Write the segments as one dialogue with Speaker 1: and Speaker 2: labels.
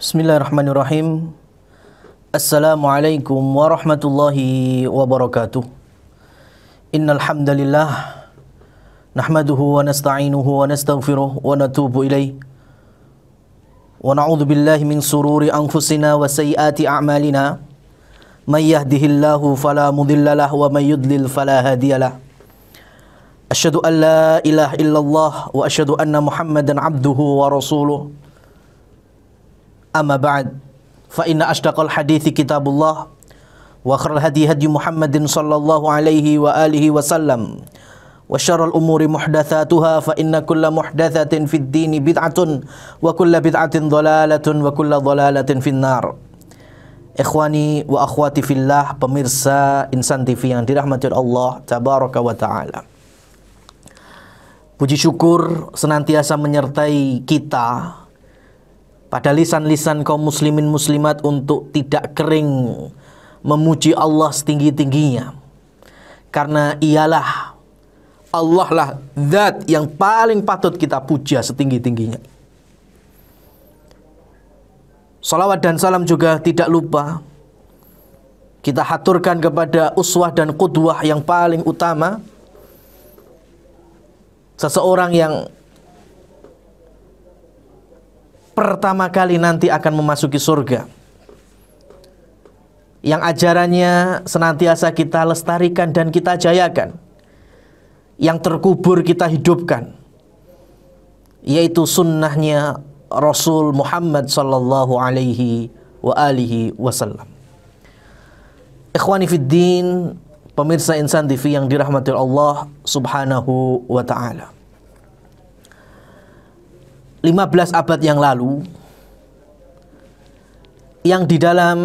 Speaker 1: بسم الله الرحمن الرحيم السلام عليكم ورحمة الله وبركاته إن الحمد لله نحمده ونستعينه ونستغفره ونتوب إليه ونعوذ بالله من سرور أنفسنا وسيئات أعمالنا من يهده الله فلا مضل له ومن يضلل فلا هادي له أشهد أن لا إله إلا الله وأشهد أن محمدا عبده ورسوله Amma ba'd fa inna asdaqal hadithi kitabullah wa khairal hadi hadi Muhammadin sallallahu alaihi wa alihi wa sallam wa syarrul umuri muhdatsatuha fa inna kulla muhdatsatin fid dini bid'atun wa kulla bid'atin dhalalatun wa kulla dhalalatin finnar Ikhwani wa akhwati fillah pemirsa Insan TV yang dirahmati Allah tabaraka wa taala Puji syukur senantiasa menyertai kita pada lisan-lisan kaum muslimin muslimat untuk tidak kering memuji Allah setinggi-tingginya karena ialah Allah lah zat yang paling patut kita puja setinggi-tingginya Salawat dan salam juga tidak lupa kita haturkan kepada uswah dan kudwah yang paling utama seseorang yang pertama kali nanti akan memasuki surga. Yang ajarannya senantiasa kita lestarikan dan kita jayakan. Yang terkubur kita hidupkan. Yaitu sunnahnya Rasul Muhammad sallallahu alaihi wa alihi wasallam. Ikhwani Fiddin, pemirsa Insan TV yang dirahmati Allah subhanahu wa ta'ala. 15 abad yang lalu yang di dalam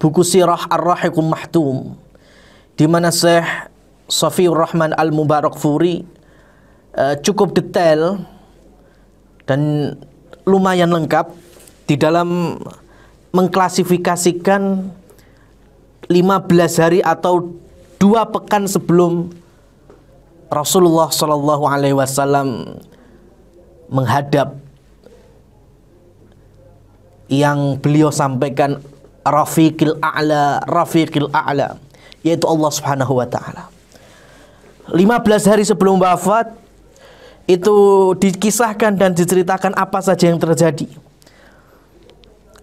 Speaker 1: buku sirah Ar-Rahiqum Mahtum di mana Syekh Safiur Rahman Al-Mubarak Furi uh, cukup detail dan lumayan lengkap di dalam mengklasifikasikan 15 hari atau dua pekan sebelum Rasulullah Shallallahu Alaihi Wasallam menghadap yang beliau sampaikan Rafiqil A'la, Rafiqil A'la yaitu Allah Subhanahu wa taala. 15 hari sebelum wafat itu dikisahkan dan diceritakan apa saja yang terjadi.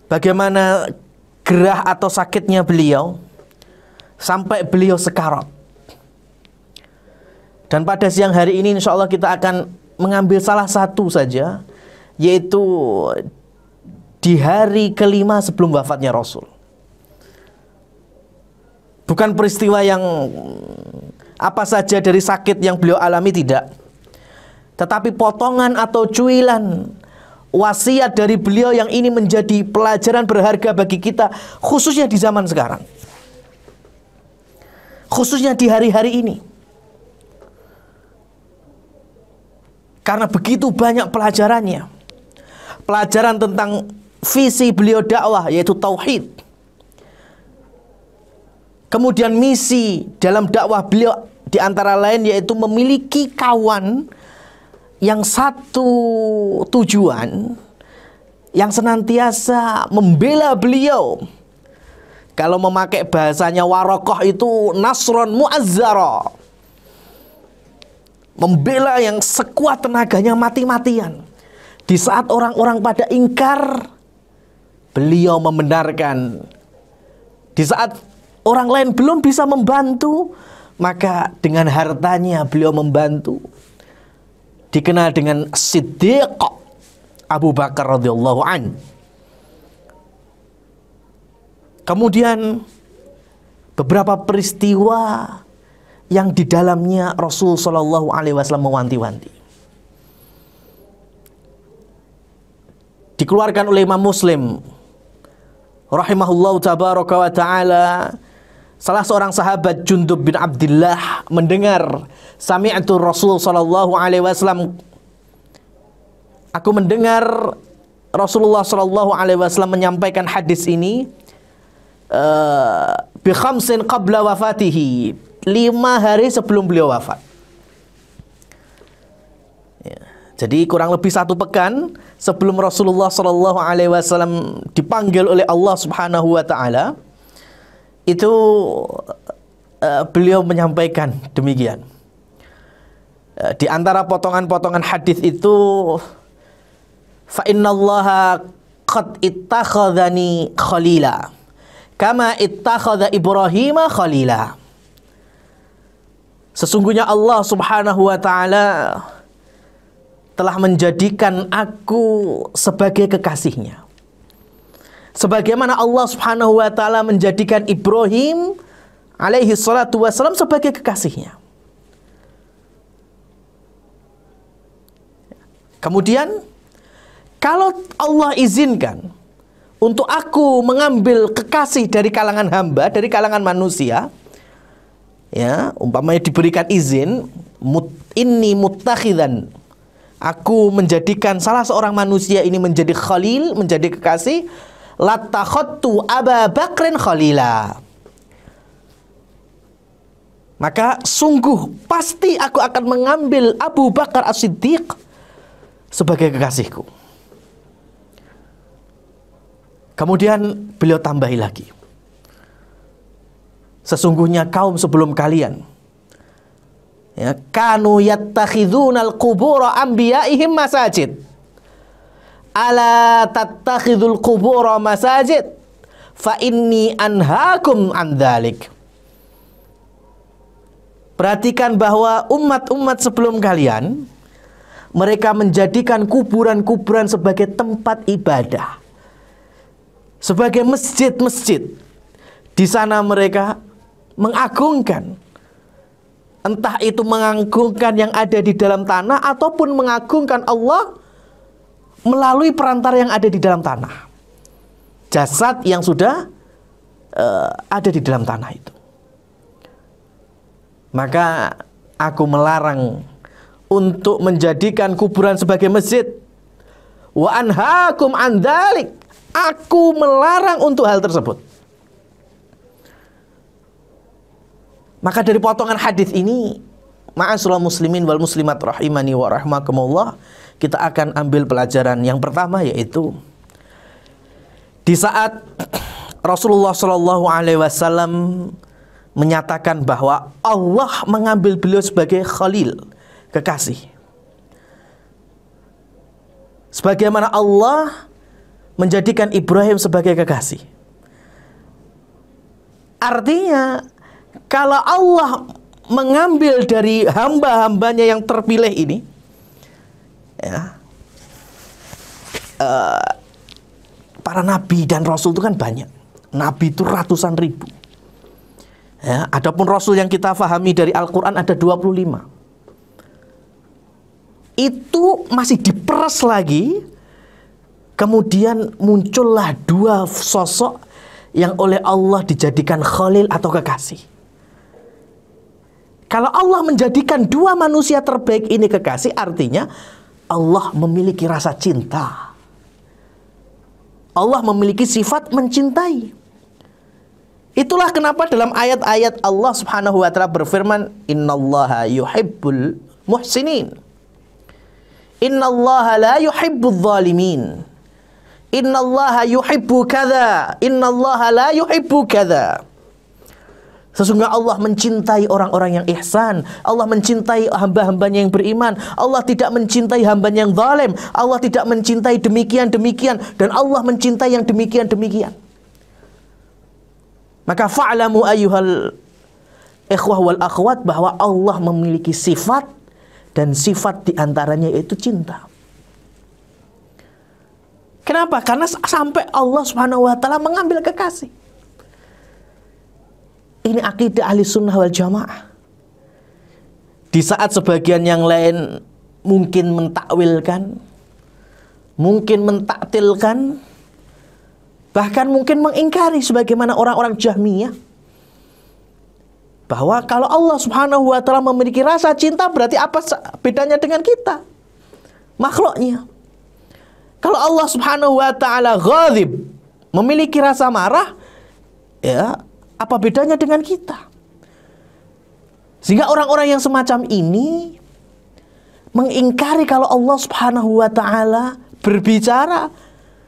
Speaker 1: Bagaimana gerah atau sakitnya beliau sampai beliau sekarat. Dan pada siang hari ini insya Allah kita akan mengambil salah satu saja, yaitu di hari kelima sebelum wafatnya Rasul. Bukan peristiwa yang apa saja dari sakit yang beliau alami tidak. Tetapi potongan atau cuilan wasiat dari beliau yang ini menjadi pelajaran berharga bagi kita khususnya di zaman sekarang. Khususnya di hari-hari ini. Karena begitu banyak pelajarannya. Pelajaran tentang visi beliau dakwah yaitu tauhid. Kemudian misi dalam dakwah beliau di antara lain yaitu memiliki kawan yang satu tujuan yang senantiasa membela beliau. Kalau memakai bahasanya warokoh itu nasron muazzara membela yang sekuat tenaganya mati-matian. Di saat orang-orang pada ingkar, beliau membenarkan. Di saat orang lain belum bisa membantu, maka dengan hartanya beliau membantu. Dikenal dengan Siddiq Abu Bakar radhiyallahu an. Kemudian beberapa peristiwa yang di dalamnya Rasul Shallallahu Alaihi Wasallam mewanti-wanti. Dikeluarkan oleh Imam Muslim, rahimahullah tabaraka wa taala, salah seorang sahabat Jundub bin Abdullah mendengar sami'tu Rasul Shallallahu Alaihi Wasallam. Aku mendengar Rasulullah Shallallahu Alaihi Wasallam menyampaikan hadis ini. Uh, bi khamsin qabla wafatihi lima hari sebelum beliau wafat. Ya. Jadi kurang lebih satu pekan sebelum Rasulullah Shallallahu Alaihi Wasallam dipanggil oleh Allah Subhanahu Wa Taala, itu uh, beliau menyampaikan demikian. Uh, di antara potongan-potongan hadis itu, fa innallaha qad ittakhadhani khalila kama ittakhadha Ibrahim khalila Sesungguhnya Allah Subhanahu wa taala telah menjadikan aku sebagai kekasihnya. Sebagaimana Allah Subhanahu wa taala menjadikan Ibrahim alaihi salatu wasalam sebagai kekasihnya. Kemudian kalau Allah izinkan untuk aku mengambil kekasih dari kalangan hamba, dari kalangan manusia, ya umpamanya diberikan izin mut, ini mutakhidan aku menjadikan salah seorang manusia ini menjadi khalil menjadi kekasih latakhattu Aba Bakrin khalila maka sungguh pasti aku akan mengambil Abu Bakar As-Siddiq sebagai kekasihku. Kemudian beliau tambahi lagi sesungguhnya kaum sebelum kalian ya kanu yattakhidunal qubura anbiya'ihim masajid ala tattakhidul qubura masajid fa inni anhaakum an dhalik Perhatikan bahwa umat-umat sebelum kalian mereka menjadikan kuburan-kuburan sebagai tempat ibadah. Sebagai masjid-masjid. Di sana mereka mengagungkan. Entah itu mengagungkan yang ada di dalam tanah ataupun mengagungkan Allah melalui perantara yang ada di dalam tanah. Jasad yang sudah uh, ada di dalam tanah itu. Maka aku melarang untuk menjadikan kuburan sebagai masjid. Wa anhakum andalik. Aku melarang untuk hal tersebut. Maka dari potongan hadis ini, ma'asyiral muslimin wal muslimat rahimani wa rahmakumullah, kita akan ambil pelajaran yang pertama yaitu di saat Rasulullah Shallallahu Alaihi Wasallam menyatakan bahwa Allah mengambil beliau sebagai Khalil, kekasih. Sebagaimana Allah menjadikan Ibrahim sebagai kekasih. Artinya kalau Allah mengambil dari hamba-hambanya yang terpilih ini, ya, uh, para nabi dan rasul itu kan banyak. Nabi itu ratusan ribu. Ya, adapun rasul yang kita fahami dari Al-Quran ada 25. Itu masih diperes lagi, kemudian muncullah dua sosok yang oleh Allah dijadikan khalil atau kekasih. Kalau Allah menjadikan dua manusia terbaik ini kekasih, artinya Allah memiliki rasa cinta. Allah memiliki sifat mencintai. Itulah kenapa dalam ayat-ayat Allah Subhanahu wa taala berfirman, "Innallaha yuhibbul muhsinin." Innallaha la yuhibbul zalimin. Innallaha yuhibbu kadza, innallaha la yuhibbu kadza. Sesungguhnya Allah mencintai orang-orang yang ihsan Allah mencintai hamba-hambanya yang beriman Allah tidak mencintai hamba yang zalim Allah tidak mencintai demikian-demikian Dan Allah mencintai yang demikian-demikian Maka fa'lamu ayuhal ikhwah wal akhwat Bahwa Allah memiliki sifat Dan sifat diantaranya itu cinta Kenapa? Karena sampai Allah subhanahu wa ta'ala mengambil kekasih ini akidah ahli sunnah wal jamaah. Di saat sebagian yang lain mungkin mentakwilkan, mungkin mentaktilkan, bahkan mungkin mengingkari sebagaimana orang-orang Jahmiyah bahwa kalau Allah Subhanahu wa taala memiliki rasa cinta berarti apa bedanya dengan kita? Makhluknya. Kalau Allah Subhanahu wa taala ghazib memiliki rasa marah, ya apa bedanya dengan kita? Sehingga orang-orang yang semacam ini mengingkari kalau Allah Subhanahu wa taala berbicara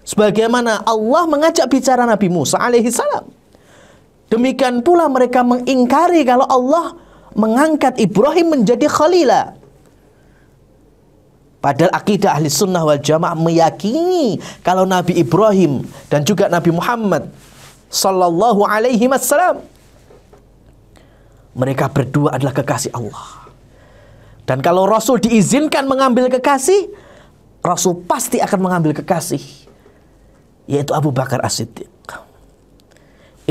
Speaker 1: sebagaimana Allah mengajak bicara Nabi Musa alaihi salam. Demikian pula mereka mengingkari kalau Allah mengangkat Ibrahim menjadi Khalilah. Padahal akidah ahli sunnah wal jamaah meyakini kalau Nabi Ibrahim dan juga Nabi Muhammad sallallahu alaihi wasallam. Mereka berdua adalah kekasih Allah. Dan kalau Rasul diizinkan mengambil kekasih, Rasul pasti akan mengambil kekasih, yaitu Abu Bakar As-Siddiq.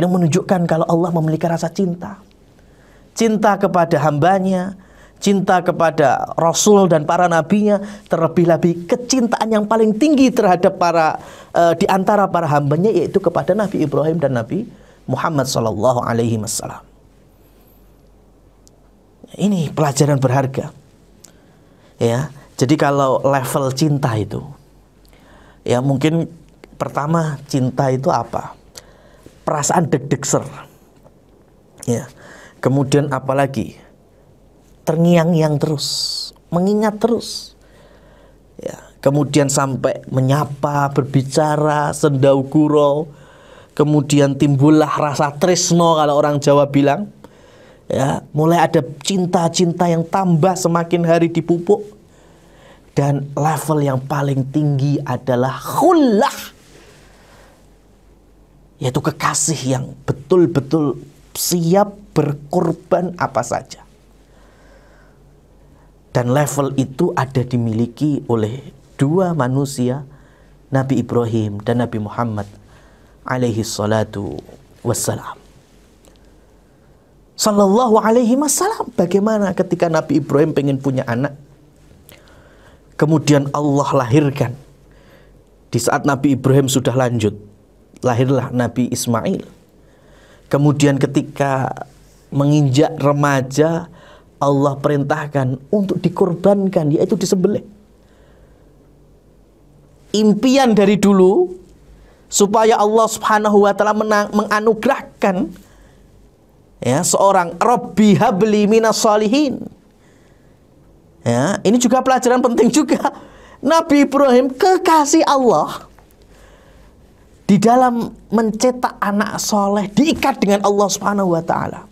Speaker 1: Ini menunjukkan kalau Allah memiliki rasa cinta. Cinta kepada hambanya, cinta kepada Rasul dan para nabinya, terlebih lagi kecintaan yang paling tinggi terhadap para e, di antara para hambanya yaitu kepada Nabi Ibrahim dan Nabi Muhammad Sallallahu Alaihi Wasallam. Ini pelajaran berharga, ya. Jadi kalau level cinta itu, ya mungkin pertama cinta itu apa? Perasaan deg-deg ya. Kemudian apalagi lagi? terngiang-ngiang terus, mengingat terus. Ya, kemudian sampai menyapa, berbicara, sendau kuro, kemudian timbullah rasa tresno kalau orang Jawa bilang. Ya, mulai ada cinta-cinta yang tambah semakin hari dipupuk. Dan level yang paling tinggi adalah khullah. Yaitu kekasih yang betul-betul siap berkorban apa saja. Dan level itu ada dimiliki oleh dua manusia, Nabi Ibrahim dan Nabi Muhammad alaihi salatu wassalam. Sallallahu alaihi wasallam. Bagaimana ketika Nabi Ibrahim pengen punya anak? Kemudian Allah lahirkan. Di saat Nabi Ibrahim sudah lanjut, lahirlah Nabi Ismail. Kemudian ketika menginjak remaja, Allah perintahkan untuk dikorbankan yaitu disembelih. Impian dari dulu supaya Allah Subhanahu wa taala menganugerahkan ya seorang Rabbi habli minas salihin. Ya, ini juga pelajaran penting juga. Nabi Ibrahim kekasih Allah di dalam mencetak anak soleh diikat dengan Allah Subhanahu wa taala.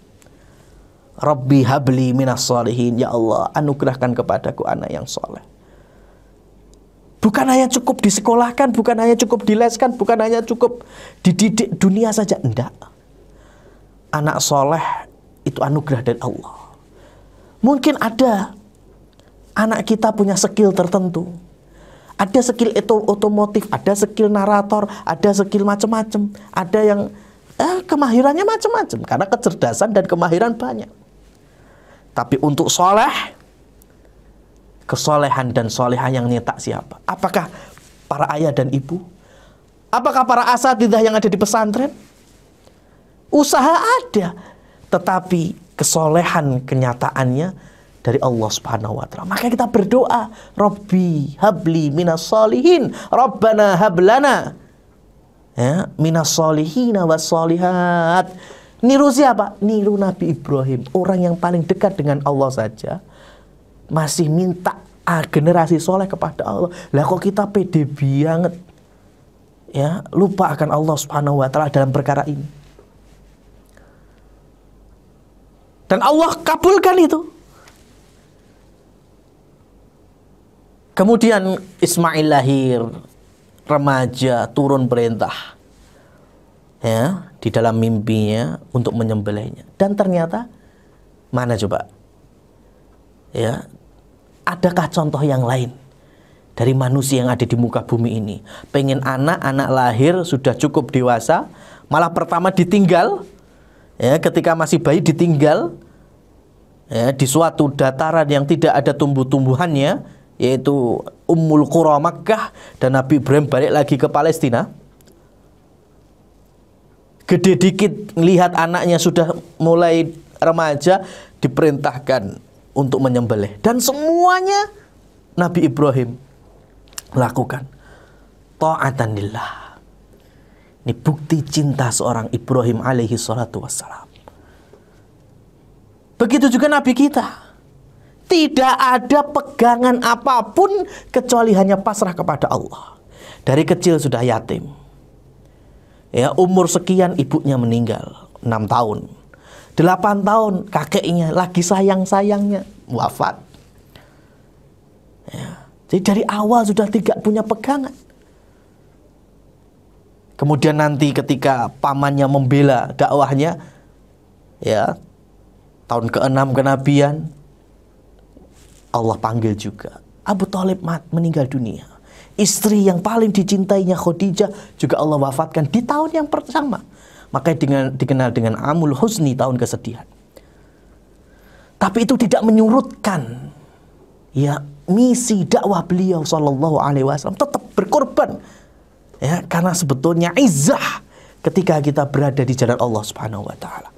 Speaker 1: Rabbi habli minas salihin. Ya Allah, anugerahkan kepadaku anak yang soleh. Bukan hanya cukup disekolahkan, bukan hanya cukup dileskan, bukan hanya cukup dididik dunia saja. Tidak. Anak soleh itu anugerah dari Allah. Mungkin ada anak kita punya skill tertentu. Ada skill itu otomotif, ada skill narator, ada skill macam-macam. Ada yang eh, kemahirannya macam-macam karena kecerdasan dan kemahiran banyak. Tapi untuk soleh, kesolehan dan solehah yang nyetak siapa? Apakah para ayah dan ibu? Apakah para asatidah yang ada di pesantren? Usaha ada, tetapi kesolehan kenyataannya dari Allah Subhanahu wa taala. Maka kita berdoa, Robbi habli minas solihin, Rabbana hablana ya minas solihina was solihat Niru siapa? Niru Nabi Ibrahim. Orang yang paling dekat dengan Allah saja masih minta ah, generasi soleh kepada Allah. Lah kok kita pede banget? Ya, lupa akan Allah Subhanahu wa taala dalam perkara ini. Dan Allah kabulkan itu. Kemudian Ismail lahir, remaja, turun perintah. Ya, di dalam mimpinya untuk menyembelihnya. Dan ternyata mana coba? Ya, adakah contoh yang lain dari manusia yang ada di muka bumi ini? Pengen anak, anak lahir sudah cukup dewasa, malah pertama ditinggal ya ketika masih bayi ditinggal ya di suatu dataran yang tidak ada tumbuh-tumbuhannya yaitu Ummul Qura Makkah dan Nabi Ibrahim balik lagi ke Palestina gede dikit lihat anaknya sudah mulai remaja diperintahkan untuk menyembelih dan semuanya Nabi Ibrahim lakukan ta'atan lillah ini bukti cinta seorang Ibrahim alaihi salatu wassalam begitu juga Nabi kita tidak ada pegangan apapun kecuali hanya pasrah kepada Allah dari kecil sudah yatim ya umur sekian ibunya meninggal enam tahun delapan tahun kakeknya lagi sayang-sayangnya wafat ya. jadi dari awal sudah tidak punya pegangan kemudian nanti ketika pamannya membela dakwahnya ya tahun keenam kenabian Allah panggil juga Abu Talib mat meninggal dunia istri yang paling dicintainya Khadijah juga Allah wafatkan di tahun yang pertama, Makanya dengan, dikenal dengan Amul Husni tahun kesedihan. Tapi itu tidak menyurutkan ya misi dakwah beliau Shallallahu Alaihi Wasallam tetap berkorban ya karena sebetulnya izah ketika kita berada di jalan Allah Subhanahu Wa Taala.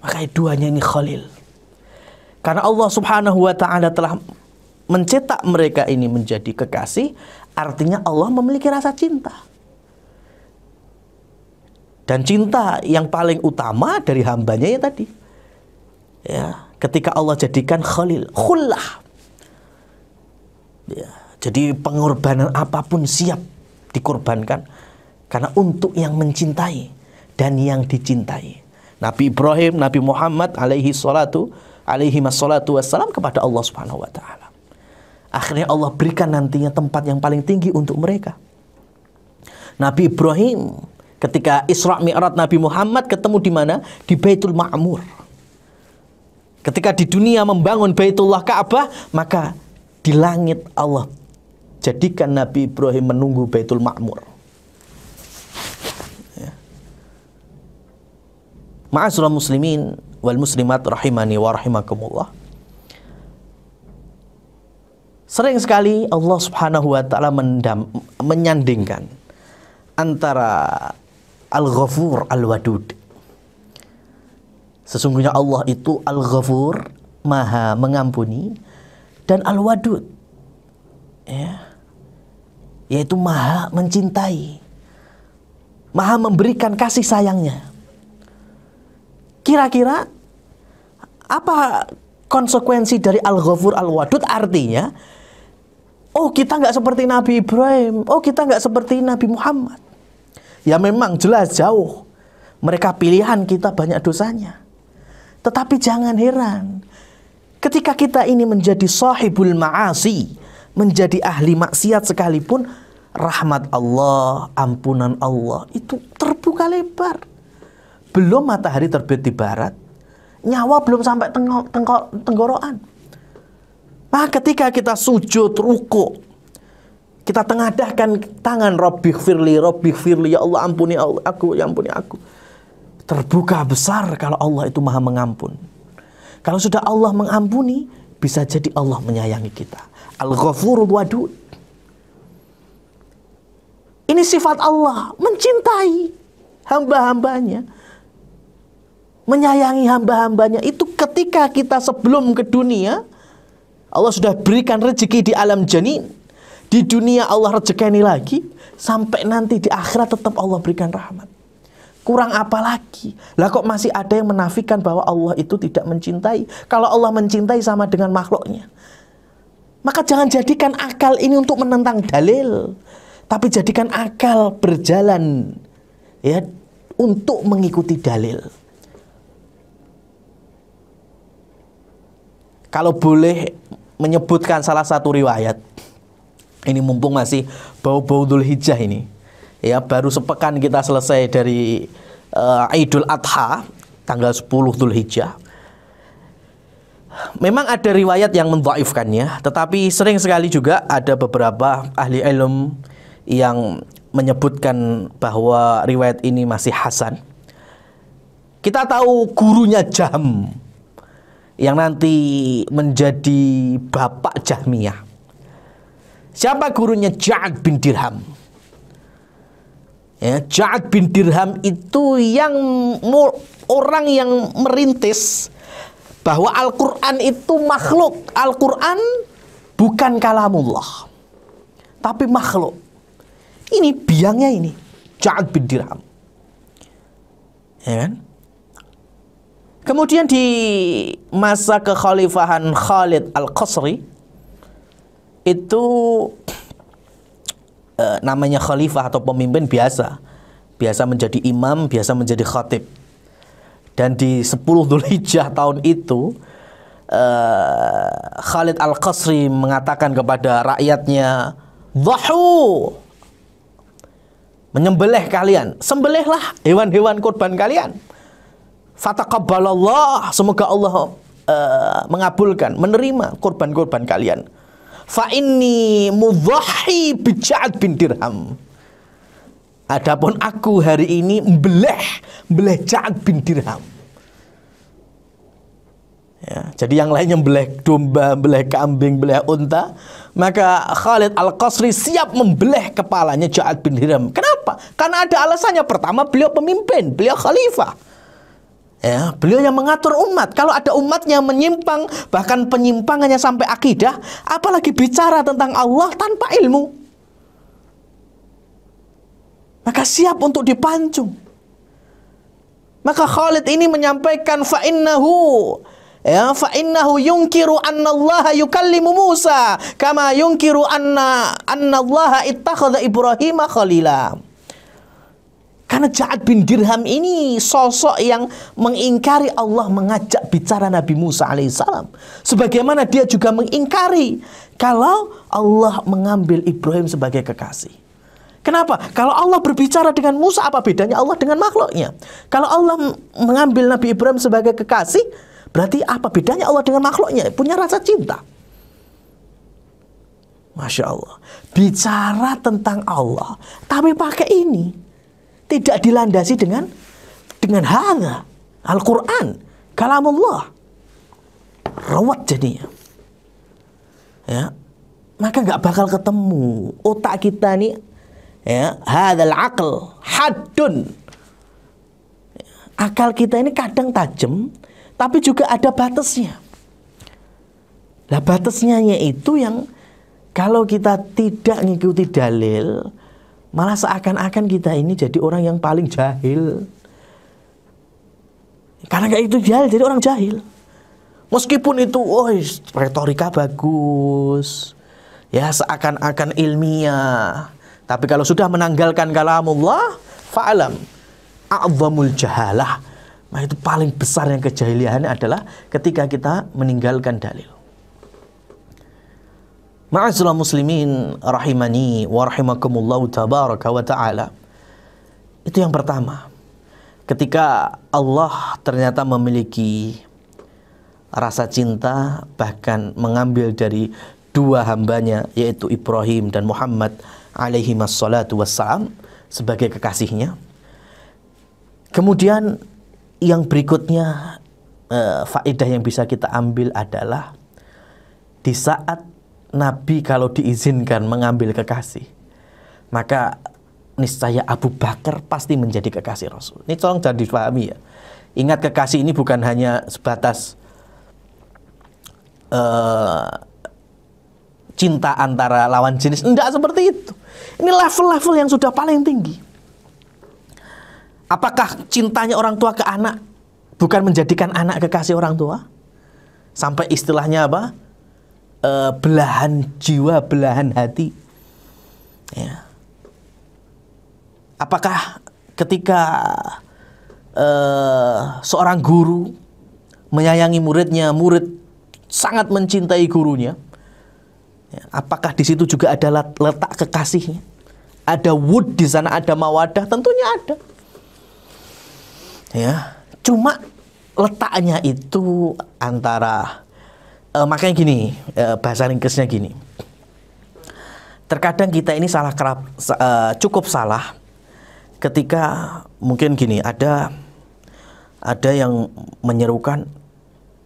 Speaker 1: Makanya duanya ini Khalil. Karena Allah Subhanahu Wa Taala telah mencetak mereka ini menjadi kekasih, artinya Allah memiliki rasa cinta. Dan cinta yang paling utama dari hambanya ya tadi. Ya, ketika Allah jadikan khalil, khullah. Ya, jadi pengorbanan apapun siap dikorbankan karena untuk yang mencintai dan yang dicintai. Nabi Ibrahim, Nabi Muhammad alaihi salatu alaihi wassalam kepada Allah Subhanahu wa taala. Akhirnya Allah berikan nantinya tempat yang paling tinggi untuk mereka. Nabi Ibrahim ketika Isra Mi'raj Nabi Muhammad ketemu di mana? Di Baitul Ma'mur. Ketika di dunia membangun Baitullah Ka'bah, maka di langit Allah jadikan Nabi Ibrahim menunggu Baitul Ma'mur. Ya. Ma'asyiral muslimin wal muslimat rahimani wa rahimakumullah. Sering sekali Allah Subhanahu wa taala menyandingkan antara Al-Ghafur Al-Wadud. Sesungguhnya Allah itu Al-Ghafur, Maha mengampuni dan Al-Wadud. Ya. Yaitu Maha mencintai. Maha memberikan kasih sayangnya. Kira-kira apa konsekuensi dari Al-Ghafur Al-Wadud artinya Oh kita nggak seperti Nabi Ibrahim. Oh kita nggak seperti Nabi Muhammad. Ya memang jelas jauh. Mereka pilihan kita banyak dosanya. Tetapi jangan heran. Ketika kita ini menjadi sahibul ma'asi. Menjadi ahli maksiat sekalipun. Rahmat Allah, ampunan Allah. Itu terbuka lebar. Belum matahari terbit di barat. Nyawa belum sampai tenggorokan maka nah, ketika kita sujud, ruku, kita tengadahkan tangan Robbi Firli, Robbi Firli, ya Allah ampuni aku, ya ampuni aku. Terbuka besar kalau Allah itu maha mengampun. Kalau sudah Allah mengampuni, bisa jadi Allah menyayangi kita. al ghafur Wadud. Ini sifat Allah, mencintai hamba-hambanya. Menyayangi hamba-hambanya. Itu ketika kita sebelum ke dunia, Allah sudah berikan rezeki di alam janin. Di dunia Allah rezekani lagi. Sampai nanti di akhirat tetap Allah berikan rahmat. Kurang apa lagi? Lah kok masih ada yang menafikan bahwa Allah itu tidak mencintai. Kalau Allah mencintai sama dengan makhluknya. Maka jangan jadikan akal ini untuk menentang dalil. Tapi jadikan akal berjalan ya untuk mengikuti dalil. Kalau boleh menyebutkan salah satu riwayat. Ini mumpung masih bau-bau Dhul Hijjah ini. Ya, baru sepekan kita selesai dari uh, Idul Adha tanggal 10 Dhul Hijjah. Memang ada riwayat yang mendoifkannya, tetapi sering sekali juga ada beberapa ahli ilmu yang menyebutkan bahwa riwayat ini masih hasan. Kita tahu gurunya Jam yang nanti menjadi bapak Jahmiyah. Siapa gurunya Ja'ad bin Dirham? Ya, Ja'ad bin Dirham itu yang orang yang merintis bahwa Al-Qur'an itu makhluk. Al-Qur'an bukan kalamullah. Tapi makhluk. Ini biangnya ini Ja'ad bin Dirham. Ya kan? Kemudian di masa kekhalifahan Khalid Al-Qasri itu e, namanya khalifah atau pemimpin biasa. Biasa menjadi imam, biasa menjadi khatib. Dan di 10 Dzulhijjah tahun itu e, Khalid Al-Qasri mengatakan kepada rakyatnya, "Dhahu!" Menyembelih kalian, sembelihlah hewan-hewan kurban kalian Fataqabbalallah, semoga Allah uh, mengabulkan, menerima korban-korban kalian. Fa inni mudhahi bija'ad bin dirham. Adapun aku hari ini mbeleh, mbeleh Ja'ad bin dirham. Ya, jadi yang lainnya beleh domba, beleh kambing, beleh unta. Maka Khalid Al-Qasri siap membelah kepalanya Ja'ad bin Hiram. Kenapa? Karena ada alasannya. Pertama, beliau pemimpin, beliau khalifah. Ya, beliau yang mengatur umat. Kalau ada umatnya menyimpang, bahkan penyimpangannya sampai akidah, apalagi bicara tentang Allah tanpa ilmu. Maka siap untuk dipancung. Maka Khalid ini menyampaikan fa'innahu ya fa'innahu yungkiru Allaha yukallimu Musa kama yungkiru anna Allaha ittakhadha Ibrahim khalilam. Karena Ja'ad bin Dirham ini sosok yang mengingkari Allah mengajak bicara Nabi Musa alaihissalam. Sebagaimana dia juga mengingkari kalau Allah mengambil Ibrahim sebagai kekasih. Kenapa? Kalau Allah berbicara dengan Musa, apa bedanya Allah dengan makhluknya? Kalau Allah mengambil Nabi Ibrahim sebagai kekasih, berarti apa bedanya Allah dengan makhluknya? Punya rasa cinta. Masya Allah. Bicara tentang Allah, tapi pakai ini tidak dilandasi dengan dengan hadza Al-Qur'an kalamullah rawat jadinya ya maka nggak bakal ketemu otak kita nih ya hadal akal hadun akal kita ini kadang tajam tapi juga ada batasnya lah batasnya itu yang kalau kita tidak mengikuti dalil Malah seakan-akan kita ini jadi orang yang paling jahil. Karena kayak itu jahil, jadi orang jahil. Meskipun itu, oh, retorika bagus. Ya, seakan-akan ilmiah. Tapi kalau sudah menanggalkan kalamullah, fa'alam. A'zamul jahalah. Nah, itu paling besar yang kejahiliannya adalah ketika kita meninggalkan dalil. Ma'asyiral muslimin rahimani wa rahimakumullah tabaraka wa taala. Itu yang pertama. Ketika Allah ternyata memiliki rasa cinta bahkan mengambil dari dua hambanya yaitu Ibrahim dan Muhammad alaihi wassalatu wassalam sebagai kekasihnya. Kemudian yang berikutnya eh, faedah yang bisa kita ambil adalah di saat Nabi kalau diizinkan mengambil kekasih, maka niscaya Abu Bakar pasti menjadi kekasih Rasul. Ini tolong jangan dipahami ya. Ingat kekasih ini bukan hanya sebatas uh, cinta antara lawan jenis. Tidak seperti itu. Ini level-level yang sudah paling tinggi. Apakah cintanya orang tua ke anak bukan menjadikan anak kekasih orang tua? Sampai istilahnya apa? uh, belahan jiwa, belahan hati. Ya. Apakah ketika uh, seorang guru menyayangi muridnya, murid sangat mencintai gurunya, ya, apakah di situ juga ada letak kekasihnya? Ada wood di sana, ada mawadah, tentunya ada. Ya, cuma letaknya itu antara uh, makanya gini uh, bahasa Inggrisnya gini terkadang kita ini salah kerap uh, cukup salah ketika mungkin gini ada ada yang menyerukan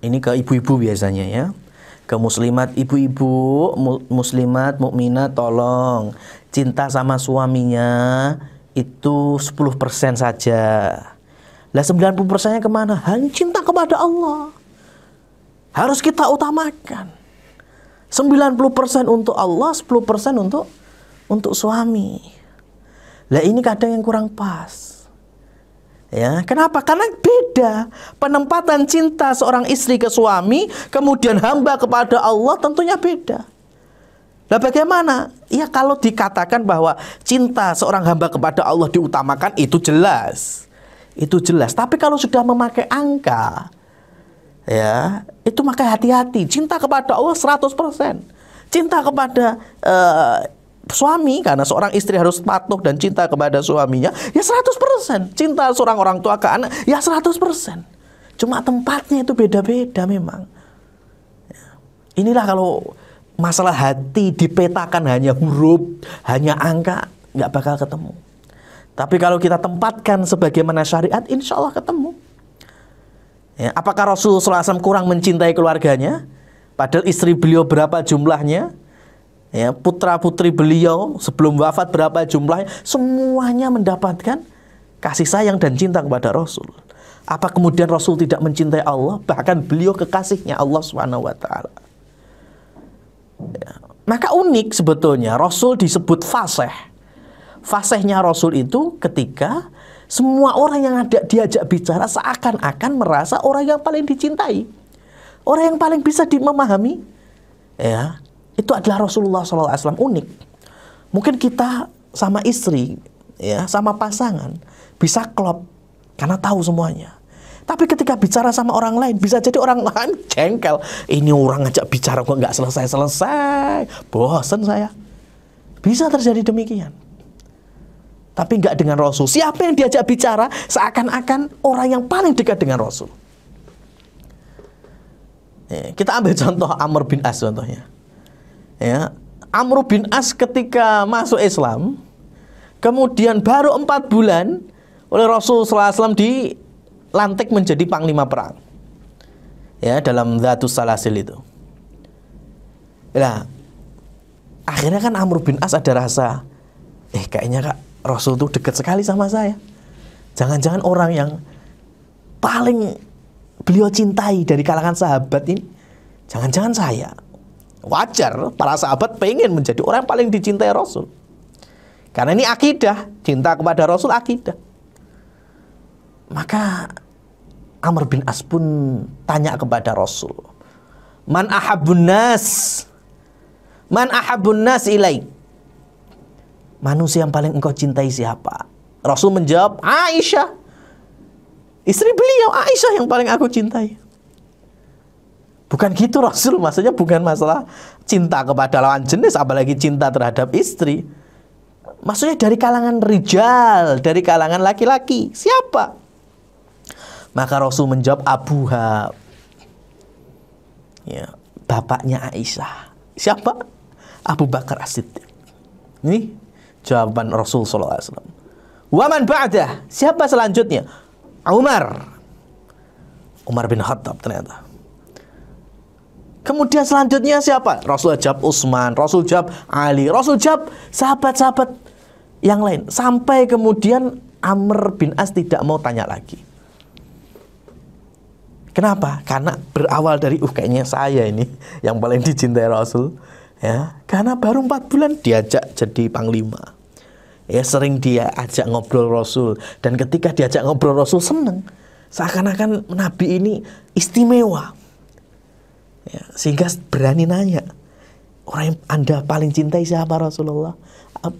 Speaker 1: ini ke ibu-ibu biasanya ya ke muslimat ibu-ibu muslimat mukminat tolong cinta sama suaminya itu 10% saja lah 90% nya kemana? Hanya cinta kepada Allah harus kita utamakan. 90% untuk Allah, 10% untuk untuk suami. Lah ini kadang yang kurang pas. Ya, kenapa? Karena beda penempatan cinta seorang istri ke suami, kemudian hamba kepada Allah tentunya beda. nah bagaimana? Ya kalau dikatakan bahwa cinta seorang hamba kepada Allah diutamakan itu jelas. Itu jelas. Tapi kalau sudah memakai angka, ya itu maka hati-hati cinta kepada Allah 100% cinta kepada uh, suami karena seorang istri harus patuh dan cinta kepada suaminya ya 100% cinta seorang orang tua ke anak ya 100% cuma tempatnya itu beda-beda memang ya. inilah kalau masalah hati dipetakan hanya huruf hanya angka nggak bakal ketemu tapi kalau kita tempatkan sebagaimana syariat insya Allah ketemu Ya, apakah Rasul SAW kurang mencintai keluarganya? Padahal istri beliau berapa jumlahnya? Ya, putra putri beliau sebelum wafat berapa jumlahnya? Semuanya mendapatkan kasih sayang dan cinta kepada Rasul. Apa kemudian Rasul tidak mencintai Allah? Bahkan beliau kekasihnya Allah Subhanahu wa ya, taala. Maka unik sebetulnya Rasul disebut fasih. Fasihnya Rasul itu ketika semua orang yang ada diajak bicara seakan-akan merasa orang yang paling dicintai. Orang yang paling bisa memahami ya, itu adalah Rasulullah SAW unik. Mungkin kita sama istri, ya, sama pasangan bisa klop karena tahu semuanya. Tapi ketika bicara sama orang lain, bisa jadi orang lain jengkel. Ini orang ngajak bicara kok nggak selesai-selesai. Bosen saya. Bisa terjadi demikian tapi nggak dengan Rasul. Siapa yang diajak bicara seakan-akan orang yang paling dekat dengan Rasul. Ya, kita ambil contoh Amr bin As contohnya. Ya, Amr bin As ketika masuk Islam, kemudian baru empat bulan oleh Rasul SAW dilantik menjadi panglima perang. Ya, dalam Zatus Salasil itu. Nah, akhirnya kan Amr bin As ada rasa, eh kayaknya kak Rasul itu dekat sekali sama saya. Jangan-jangan orang yang paling beliau cintai dari kalangan sahabat ini, jangan-jangan saya. Wajar para sahabat pengen menjadi orang yang paling dicintai Rasul. Karena ini akidah, cinta kepada Rasul akidah. Maka Amr bin As pun tanya kepada Rasul, "Man ahabun nas? Man ahabun nas ilaik?" manusia yang paling engkau cintai siapa? Rasul menjawab, Aisyah. Istri beliau, Aisyah yang paling aku cintai. Bukan gitu Rasul, maksudnya bukan masalah cinta kepada lawan jenis, apalagi cinta terhadap istri. Maksudnya dari kalangan rijal, dari kalangan laki-laki. Siapa? Maka Rasul menjawab Abu Hab. Ya, bapaknya Aisyah. Siapa? Abu Bakar As-Siddiq. Ini Jawaban Rasul sallallahu alaihi wasallam. Waman ba'dah? Siapa selanjutnya? Umar. Umar bin Khattab ternyata. Kemudian selanjutnya siapa? Rasul jawab Utsman, Rasul jawab Ali, Rasul jawab sahabat-sahabat yang lain. Sampai kemudian Amr bin As tidak mau tanya lagi. Kenapa? Karena berawal dari uh kayaknya saya ini yang paling dicintai Rasul. Ya, karena baru 4 bulan diajak jadi panglima ya sering dia ajak ngobrol Rasul dan ketika diajak ngobrol Rasul seneng seakan-akan Nabi ini istimewa ya, sehingga berani nanya orang yang anda paling cintai siapa Rasulullah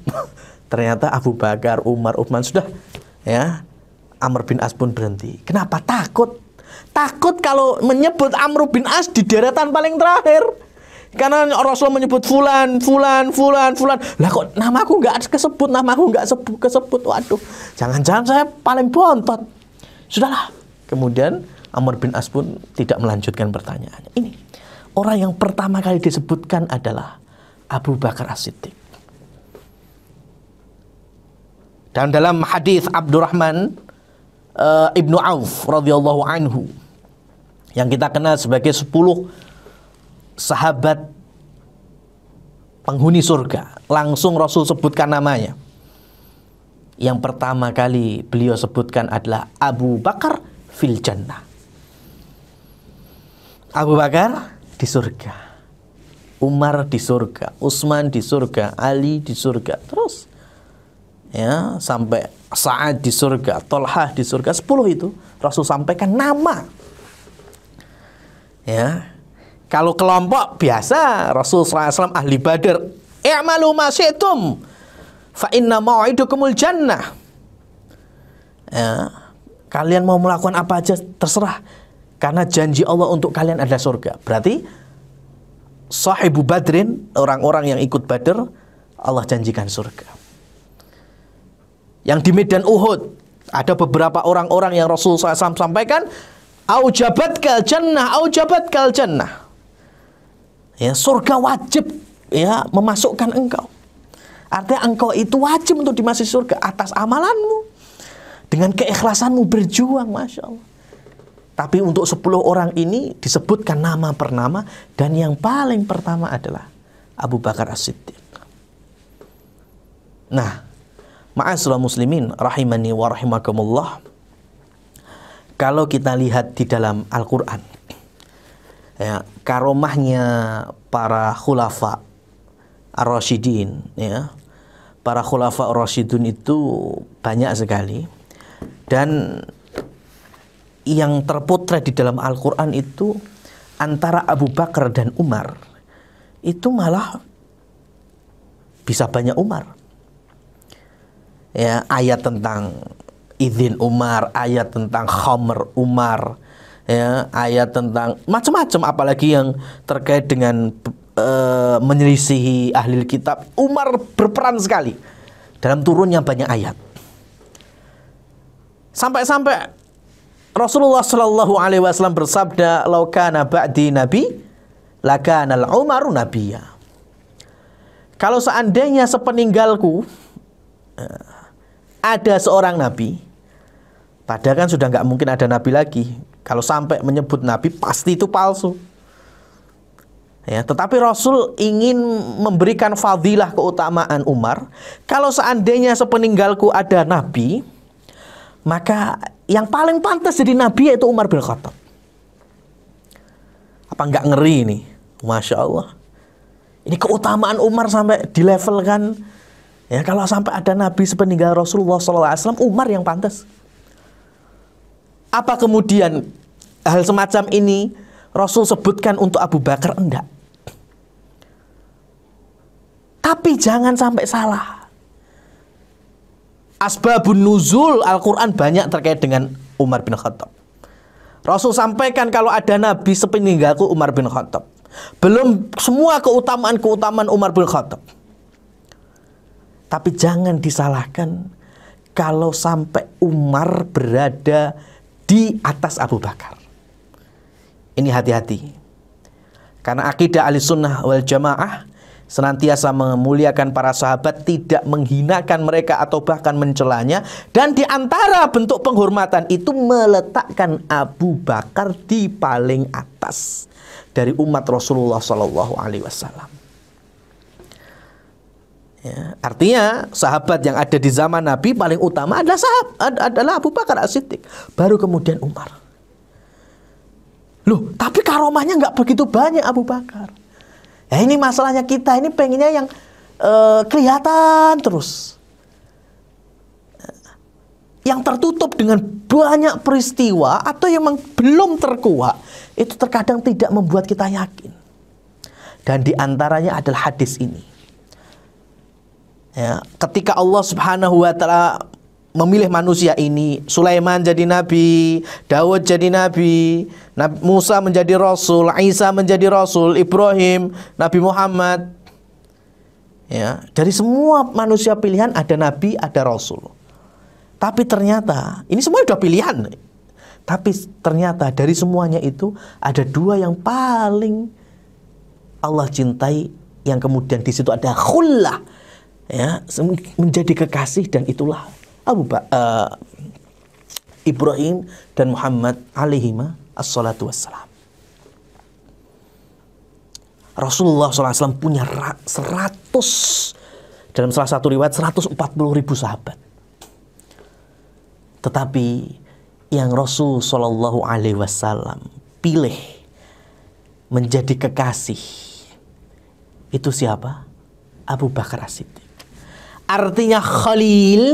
Speaker 1: ternyata Abu Bakar Umar Uthman sudah ya Amr bin As pun berhenti kenapa takut takut kalau menyebut Amr bin As di deretan paling terakhir karena Rasul menyebut fulan, fulan, fulan, fulan. Lah kok namaku nggak kesebut, namaku nggak kesebut. Waduh, jangan-jangan saya paling bontot. Sudahlah. Kemudian Amr bin As pun tidak melanjutkan pertanyaannya. Ini orang yang pertama kali disebutkan adalah Abu Bakar As-Siddiq. Dan dalam hadis Abdurrahman uh, Ibnu Auf radhiyallahu anhu yang kita kenal sebagai 10 sahabat penghuni surga. Langsung Rasul sebutkan namanya. Yang pertama kali beliau sebutkan adalah Abu Bakar fil Abu Bakar di surga. Umar di surga, Utsman di surga, Ali di surga. Terus ya sampai Sa'ad di surga, Tolhah di surga. Sepuluh itu Rasul sampaikan nama. Ya, kalau kelompok biasa Rasul SAW ahli badar I'malu masyidum Fa inna kemul jannah ya, Kalian mau melakukan apa aja terserah Karena janji Allah untuk kalian adalah surga Berarti Sahibu badrin Orang-orang yang ikut badar Allah janjikan surga Yang di Medan Uhud Ada beberapa orang-orang yang Rasul SAW sampaikan Aujabat kal jannah Aujabat kal jannah Ya, surga wajib ya memasukkan engkau. Artinya engkau itu wajib untuk dimasuk surga atas amalanmu. Dengan keikhlasanmu berjuang, Masya Allah. Tapi untuk 10 orang ini disebutkan nama per nama dan yang paling pertama adalah Abu Bakar As-Siddiq. Nah, ma'asyiral muslimin rahimani wa rahimakumullah. Kalau kita lihat di dalam Al-Qur'an ya, karomahnya para khulafa ar-rasyidin ya. Para khulafa ar-rasyidun itu banyak sekali dan yang terpotret di dalam Al-Qur'an itu antara Abu Bakar dan Umar itu malah bisa banyak Umar. Ya, ayat tentang izin Umar, ayat tentang Khomer Umar, ya ayat tentang macam-macam apalagi yang terkait dengan uh, menyelisihi ahli kitab Umar berperan sekali dalam turunnya banyak ayat sampai-sampai Rasulullah Shallallahu Alaihi Wasallam bersabda laukana ba'di nabi lakana Umaru nabiya kalau seandainya sepeninggalku eh, ada seorang nabi padahal kan sudah nggak mungkin ada nabi lagi kalau sampai menyebut nabi pasti itu palsu. Ya, tetapi Rasul ingin memberikan fadilah keutamaan Umar. Kalau seandainya sepeninggalku ada nabi, maka yang paling pantas jadi nabi yaitu Umar bin Khattab. Apa nggak ngeri ini? Masya Allah. Ini keutamaan Umar sampai di level kan. Ya, kalau sampai ada nabi sepeninggal Rasulullah SAW, Umar yang pantas. Apa kemudian hal semacam ini Rasul sebutkan untuk Abu Bakar? Enggak. Tapi jangan sampai salah. Asbabun nuzul Al-Quran banyak terkait dengan Umar bin Khattab. Rasul sampaikan kalau ada nabi sepeninggalku Umar bin Khattab. Belum semua keutamaan-keutamaan Umar bin Khattab. Tapi jangan disalahkan kalau sampai Umar berada di atas Abu Bakar. Ini hati-hati. Karena akidah ahli sunnah wal jamaah senantiasa memuliakan para sahabat, tidak menghinakan mereka atau bahkan mencelanya. Dan di antara bentuk penghormatan itu meletakkan Abu Bakar di paling atas dari umat Rasulullah Shallallahu Alaihi Wasallam. Ya, artinya sahabat yang ada di zaman Nabi paling utama adalah sahabat adalah Abu Bakar As-Siddiq, baru kemudian Umar. Loh, tapi karomahnya nggak begitu banyak Abu Bakar. Ya ini masalahnya kita ini pengennya yang uh, kelihatan terus. Yang tertutup dengan banyak peristiwa atau yang belum terkuat itu terkadang tidak membuat kita yakin. Dan diantaranya adalah hadis ini ya, ketika Allah Subhanahu wa taala memilih manusia ini, Sulaiman jadi nabi, Daud jadi nabi, nabi Musa menjadi rasul, Isa menjadi rasul, Ibrahim, Nabi Muhammad. Ya, dari semua manusia pilihan ada nabi, ada rasul. Tapi ternyata ini semua sudah pilihan. Tapi ternyata dari semuanya itu ada dua yang paling Allah cintai yang kemudian di situ ada khullah ya menjadi kekasih dan itulah Abu ba uh, Ibrahim dan Muhammad alaihima assalatu wassalam. Rasulullah SAW punya seratus dalam salah satu riwayat seratus empat puluh ribu sahabat. Tetapi yang Rasul saw pilih menjadi kekasih itu siapa? Abu Bakar as artinya khalil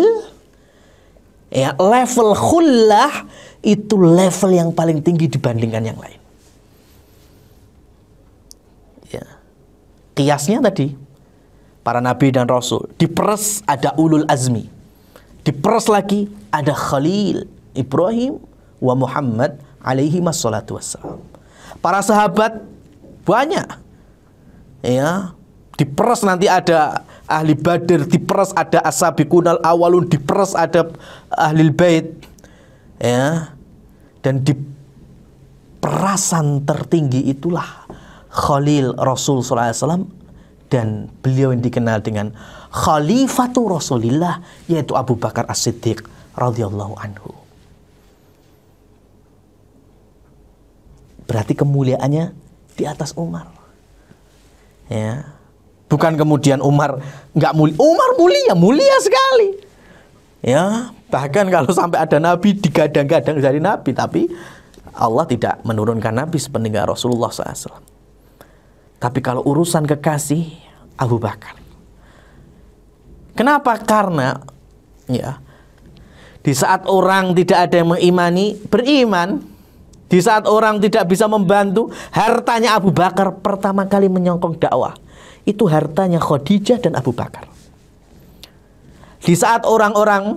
Speaker 1: ya level khullah itu level yang paling tinggi dibandingkan yang lain ya kiasnya tadi para nabi dan rasul diperes ada ulul azmi diperes lagi ada khalil Ibrahim wa Muhammad alaihi wassalatu wassalam para sahabat banyak ya diperes nanti ada ahli Badir diperas ada asabi kunal awalun diperas ada ahli bait ya dan di perasan tertinggi itulah Khalil Rasul SAW dan beliau yang dikenal dengan Khalifatu Rasulillah yaitu Abu Bakar As-Siddiq radhiyallahu anhu. Berarti kemuliaannya di atas Umar. Ya, Bukan kemudian Umar nggak mulia. Umar mulia, mulia sekali. Ya, bahkan kalau sampai ada nabi digadang-gadang dari nabi, tapi Allah tidak menurunkan nabi sepeninggal Rasulullah SAW. Tapi kalau urusan kekasih Abu Bakar. Kenapa? Karena ya di saat orang tidak ada yang mengimani, beriman. Di saat orang tidak bisa membantu, hartanya Abu Bakar pertama kali menyongkong dakwah itu hartanya Khadijah dan Abu Bakar. Di saat orang-orang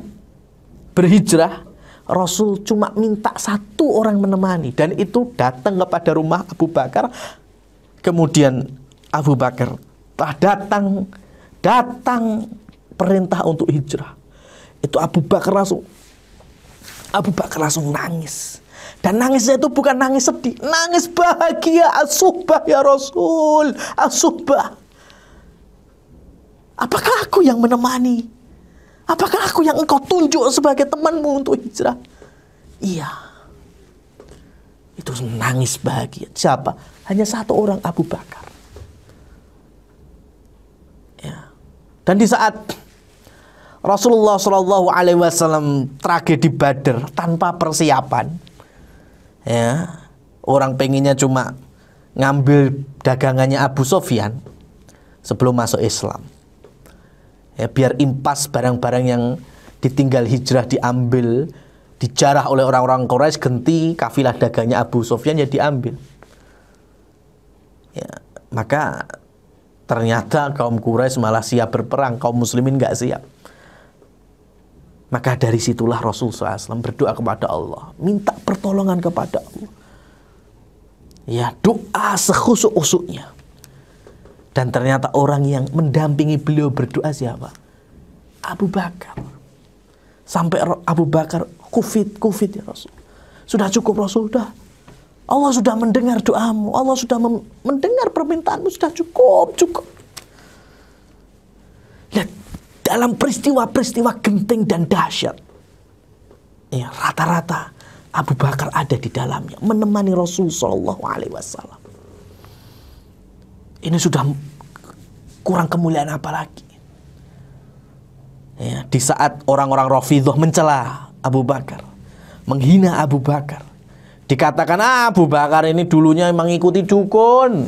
Speaker 1: berhijrah, Rasul cuma minta satu orang menemani dan itu datang kepada rumah Abu Bakar. Kemudian Abu Bakar telah datang datang perintah untuk hijrah. Itu Abu Bakar langsung Abu Bakar langsung nangis. Dan nangisnya itu bukan nangis sedih, nangis bahagia. Asubah ya Rasul, asubah. Apakah aku yang menemani? Apakah aku yang engkau tunjuk sebagai temanmu untuk hijrah? Iya. Itu menangis bahagia. Siapa? Hanya satu orang Abu Bakar. Ya. Dan di saat Rasulullah Shallallahu Alaihi Wasallam tragedi Badar tanpa persiapan, ya orang pengennya cuma ngambil dagangannya Abu Sofyan sebelum masuk Islam ya biar impas barang-barang yang ditinggal hijrah diambil dijarah oleh orang-orang Quraisy genti kafilah dagangnya Abu Sofyan ya diambil ya maka ternyata kaum Quraisy malah siap berperang kaum muslimin nggak siap maka dari situlah Rasul SAW berdoa kepada Allah minta pertolongan kepada Allah ya doa sekhusuk usuknya dan ternyata orang yang mendampingi beliau berdoa siapa? Abu Bakar. Sampai Abu Bakar kufit, kufit ya Rasul. Sudah cukup Rasul, sudah. Allah sudah mendengar doamu, Allah sudah mendengar permintaanmu, sudah cukup, cukup. Lihat, dalam peristiwa-peristiwa genting dan dahsyat, ya, rata-rata Abu Bakar ada di dalamnya, menemani Rasul Sallallahu Alaihi Wasallam. Ini sudah kurang kemuliaan apa lagi? Ya, di saat orang-orang Rafidhah mencela Abu Bakar, menghina Abu Bakar. Dikatakan ah, Abu Bakar ini dulunya mengikuti dukun.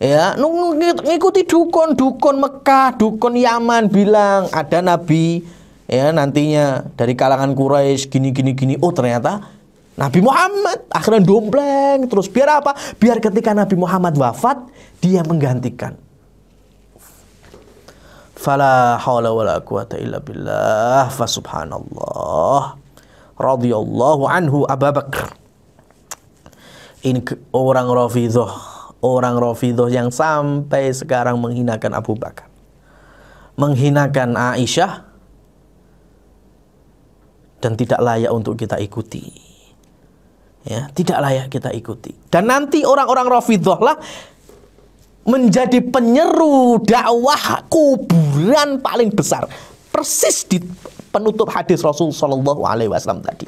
Speaker 1: Ya, ngikuti dukun, dukun Mekah, dukun Yaman bilang ada nabi ya nantinya dari kalangan Quraisy gini gini gini. Oh, ternyata Nabi Muhammad akhirnya dompleng terus biar apa? Biar ketika Nabi Muhammad wafat dia menggantikan fala wa la quwata illa billah fa subhanallah Radiyallahu anhu Abu ini orang Rafidhah orang Rafidhah yang sampai sekarang menghinakan Abu Bakar menghinakan Aisyah dan tidak layak untuk kita ikuti ya tidak layak kita ikuti dan nanti orang-orang Rafidhah lah menjadi penyeru dakwah kuburan paling besar persis di penutup hadis Rasul Shallallahu Alaihi Wasallam tadi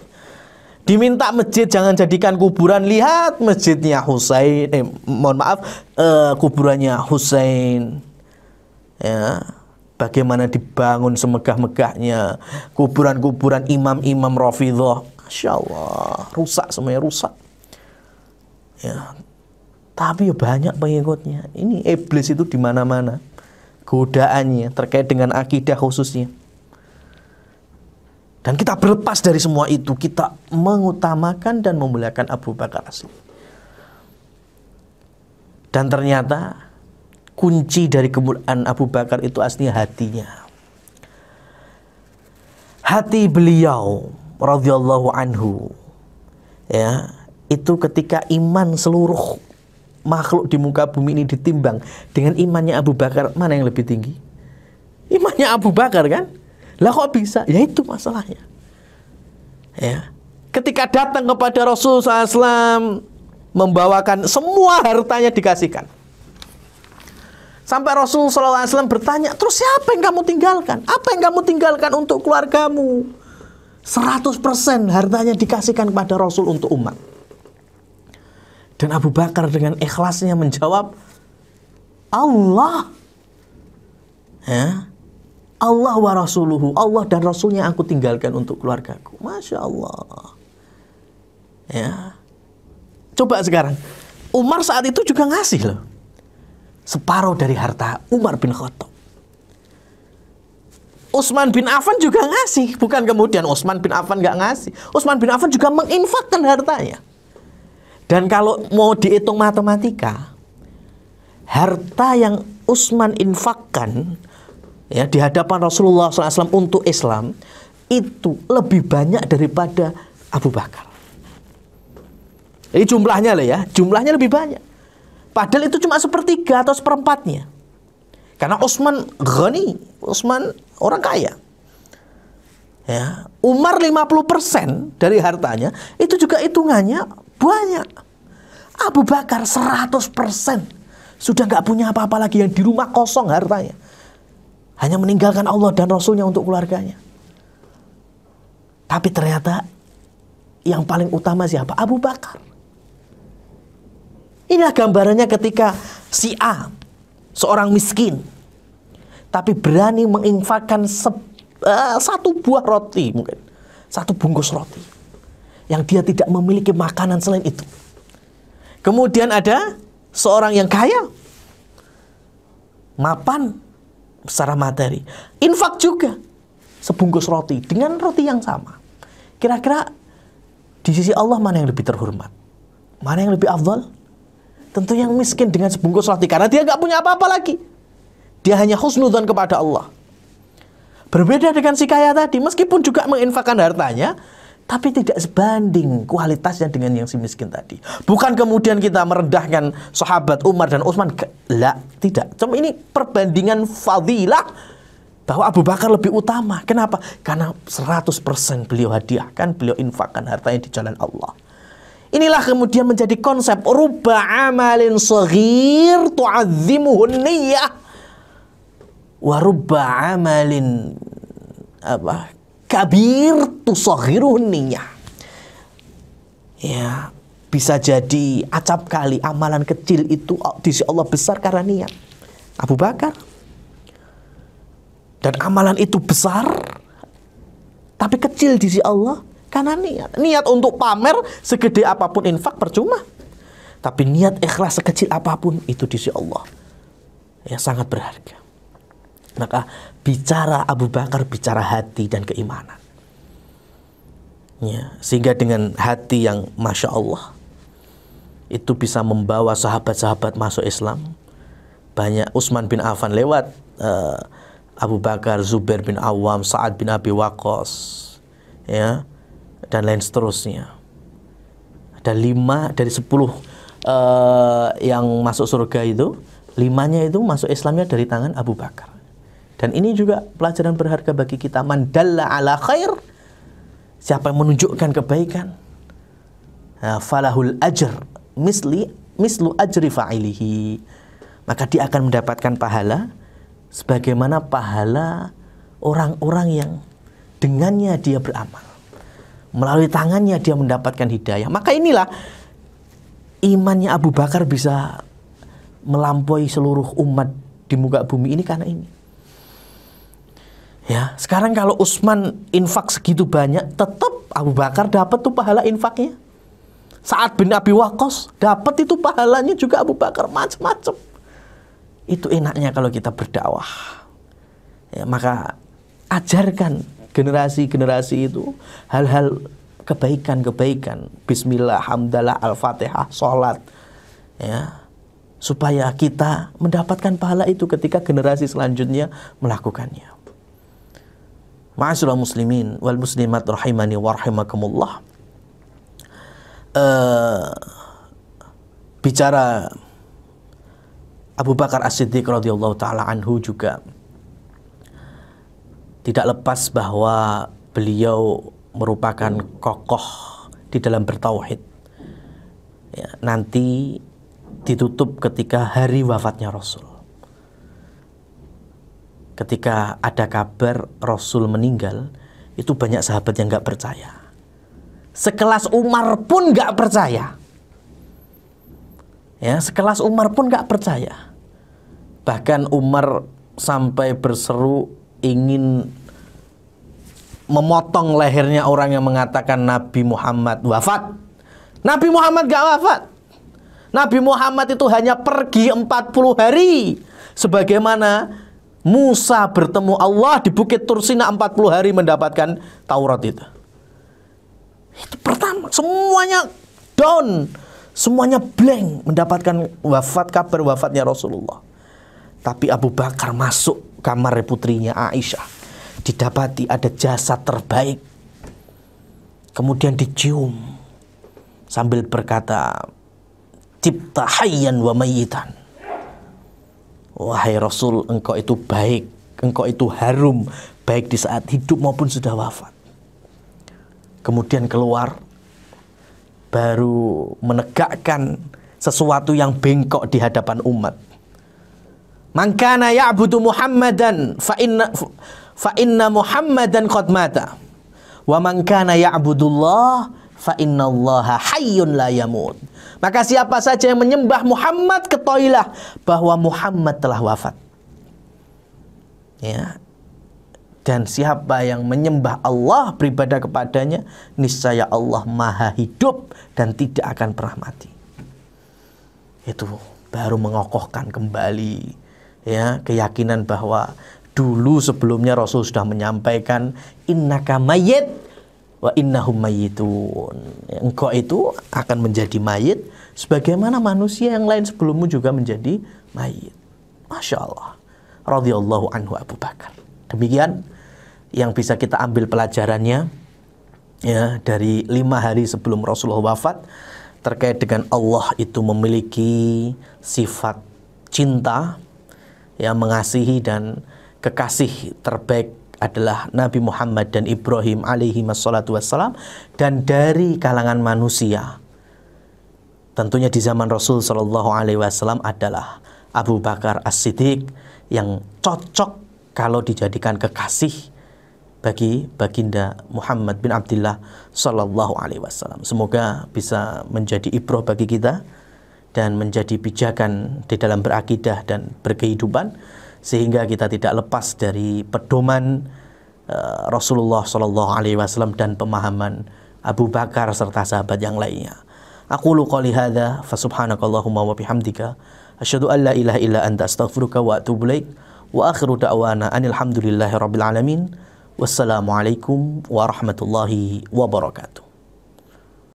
Speaker 1: diminta masjid jangan jadikan kuburan lihat masjidnya Husain eh, mohon maaf eh, kuburannya Husain ya bagaimana dibangun semegah-megahnya kuburan-kuburan imam-imam Rafidhah Masya Allah rusak semuanya rusak ya tapi ya banyak pengikutnya ini iblis itu di mana-mana godaannya terkait dengan akidah khususnya dan kita berlepas dari semua itu kita mengutamakan dan memuliakan Abu Bakar Asli dan ternyata kunci dari kemuliaan Abu Bakar itu asli hatinya hati beliau radhiyallahu anhu ya itu ketika iman seluruh makhluk di muka bumi ini ditimbang dengan imannya Abu Bakar, mana yang lebih tinggi? Imannya Abu Bakar kan? Lah kok bisa? Ya itu masalahnya. Ya. Ketika datang kepada Rasulullah SAW membawakan semua hartanya dikasihkan. Sampai Rasulullah SAW bertanya, terus siapa yang kamu tinggalkan? Apa yang kamu tinggalkan untuk keluargamu? 100% hartanya dikasihkan kepada Rasul untuk umat. Dan Abu Bakar dengan ikhlasnya menjawab, Allah. Ya. Allah wa rasuluhu. Allah dan rasulnya aku tinggalkan untuk keluargaku. Masya Allah. Ya. Coba sekarang. Umar saat itu juga ngasih loh. Separuh dari harta Umar bin Khattab. Utsman bin Affan juga ngasih, bukan kemudian Utsman bin Affan nggak ngasih. Utsman bin Affan juga menginfakkan hartanya. Dan kalau mau dihitung matematika, harta yang Utsman infakkan ya di hadapan Rasulullah SAW untuk Islam itu lebih banyak daripada Abu Bakar. Jadi jumlahnya lah ya, jumlahnya lebih banyak. Padahal itu cuma sepertiga atau seperempatnya. Karena Utsman ghani, Utsman orang kaya. Ya, Umar 50% dari hartanya itu juga hitungannya banyak. Abu Bakar 100% sudah nggak punya apa-apa lagi yang di rumah kosong hartanya. Hanya meninggalkan Allah dan Rasulnya untuk keluarganya. Tapi ternyata yang paling utama siapa? Abu Bakar. Inilah gambarannya ketika si A, seorang miskin, tapi berani menginfakkan se, uh, eh, satu buah roti mungkin, satu bungkus roti, yang dia tidak memiliki makanan selain itu. Kemudian ada seorang yang kaya, mapan secara materi, infak juga sebungkus roti dengan roti yang sama. Kira-kira di sisi Allah mana yang lebih terhormat? Mana yang lebih afdol? Tentu yang miskin dengan sebungkus roti karena dia nggak punya apa-apa lagi. Dia hanya husnudzon kepada Allah. Berbeda dengan si kaya tadi, meskipun juga menginfakkan hartanya, tapi tidak sebanding kualitasnya dengan yang si miskin tadi. Bukan kemudian kita merendahkan sahabat Umar dan Utsman, lah tidak. Cuma ini perbandingan fadilah bahwa Abu Bakar lebih utama. Kenapa? Karena 100% beliau hadiahkan, beliau infakkan hartanya di jalan Allah. Inilah kemudian menjadi konsep ruba amalin saghir tu'azzimuhu niyyah wa ruba amalin apa kabir tusohiruninya. Ya, bisa jadi acap kali amalan kecil itu di sisi Allah besar karena niat. Abu Bakar. Dan amalan itu besar tapi kecil di sisi Allah karena niat. Niat untuk pamer segede apapun infak percuma. Tapi niat ikhlas sekecil apapun itu di sisi Allah. Ya sangat berharga. Maka bicara Abu Bakar bicara hati dan keimanan. Ya, sehingga dengan hati yang masya Allah itu bisa membawa sahabat-sahabat masuk Islam. Banyak Utsman bin Affan lewat uh, Abu Bakar, Zubair bin Awam, Sa'ad bin Abi Waqqas, ya, dan lain seterusnya. Ada lima dari sepuluh uh, yang masuk surga itu, limanya itu masuk Islamnya dari tangan Abu Bakar. Dan ini juga pelajaran berharga bagi kita. Mandalla ala khair. Siapa yang menunjukkan kebaikan. falahul ajr. Misli, mislu ajri fa'ilihi. Maka dia akan mendapatkan pahala. Sebagaimana pahala orang-orang yang dengannya dia beramal. Melalui tangannya dia mendapatkan hidayah. Maka inilah imannya Abu Bakar bisa melampaui seluruh umat di muka bumi ini karena ini. Ya, sekarang kalau Usman infak segitu banyak, tetap Abu Bakar dapat tuh pahala infaknya. Saat bin Abi Waqqas dapat itu pahalanya juga Abu Bakar macam-macam. Itu enaknya kalau kita berdakwah. Ya, maka ajarkan generasi-generasi itu hal-hal kebaikan-kebaikan. Bismillah, hamdalah, al-fatihah, sholat. Ya, supaya kita mendapatkan pahala itu ketika generasi selanjutnya melakukannya. Ma'asyurah muslimin wal muslimat rahimani wa rahimakumullah. Uh, bicara Abu Bakar As-Siddiq radhiyallahu taala anhu juga tidak lepas bahwa beliau merupakan kokoh di dalam bertauhid. Ya, nanti ditutup ketika hari wafatnya Rasul ketika ada kabar Rasul meninggal, itu banyak sahabat yang nggak percaya. Sekelas Umar pun nggak percaya. Ya, sekelas Umar pun nggak percaya. Bahkan Umar sampai berseru ingin memotong lehernya orang yang mengatakan Nabi Muhammad wafat. Nabi Muhammad gak wafat. Nabi Muhammad itu hanya pergi 40 hari. Sebagaimana Musa bertemu Allah di Bukit Tursina 40 hari mendapatkan Taurat itu. Itu pertama, semuanya down. Semuanya blank mendapatkan wafat kabar wafatnya Rasulullah. Tapi Abu Bakar masuk kamar putrinya Aisyah. Didapati ada jasad terbaik. Kemudian dicium sambil berkata, "Cipta hayyan wa mayitan." Wahai Rasul, engkau itu baik, engkau itu harum, baik di saat hidup maupun sudah wafat. Kemudian keluar, baru menegakkan sesuatu yang bengkok di hadapan umat. Mangkana ya'budu Muhammadan fa inna fa inna Muhammadan qad mata. Wa mangkana ya'budullah fa innallaha hayyun la yamut. Maka siapa saja yang menyembah Muhammad ketahuilah bahwa Muhammad telah wafat. Ya. Dan siapa yang menyembah Allah beribadah kepadanya niscaya Allah Maha hidup dan tidak akan pernah mati. Itu baru mengokohkan kembali ya keyakinan bahwa dulu sebelumnya Rasul sudah menyampaikan innaka mayyit wa innahum mayitun. Engkau itu akan menjadi mayit sebagaimana manusia yang lain sebelummu juga menjadi mayit. Masya Allah. Radiyallahu anhu Abu Bakar. Demikian yang bisa kita ambil pelajarannya ya dari lima hari sebelum Rasulullah wafat terkait dengan Allah itu memiliki sifat cinta yang mengasihi dan kekasih terbaik adalah Nabi Muhammad dan Ibrahim alaihi wassalatu wassalam dan dari kalangan manusia tentunya di zaman Rasul sallallahu alaihi wasallam adalah Abu Bakar As-Siddiq yang cocok kalau dijadikan kekasih bagi baginda Muhammad bin Abdullah sallallahu Alaihi Wasallam. Semoga bisa menjadi ibroh bagi kita dan menjadi pijakan di dalam berakidah dan berkehidupan sehingga kita tidak lepas dari pedoman uh, Rasulullah Shallallahu Alaihi Wasallam dan pemahaman Abu Bakar serta sahabat yang lainnya. Aku qali hadza fa subhanakallahumma wa bihamdika asyhadu an la ilaha illa anta astaghfiruka wa atubu ilaik wa akhiru da'wana anil hamdulillahi rabbil alamin. Wassalamualaikum warahmatullahi wabarakatuh.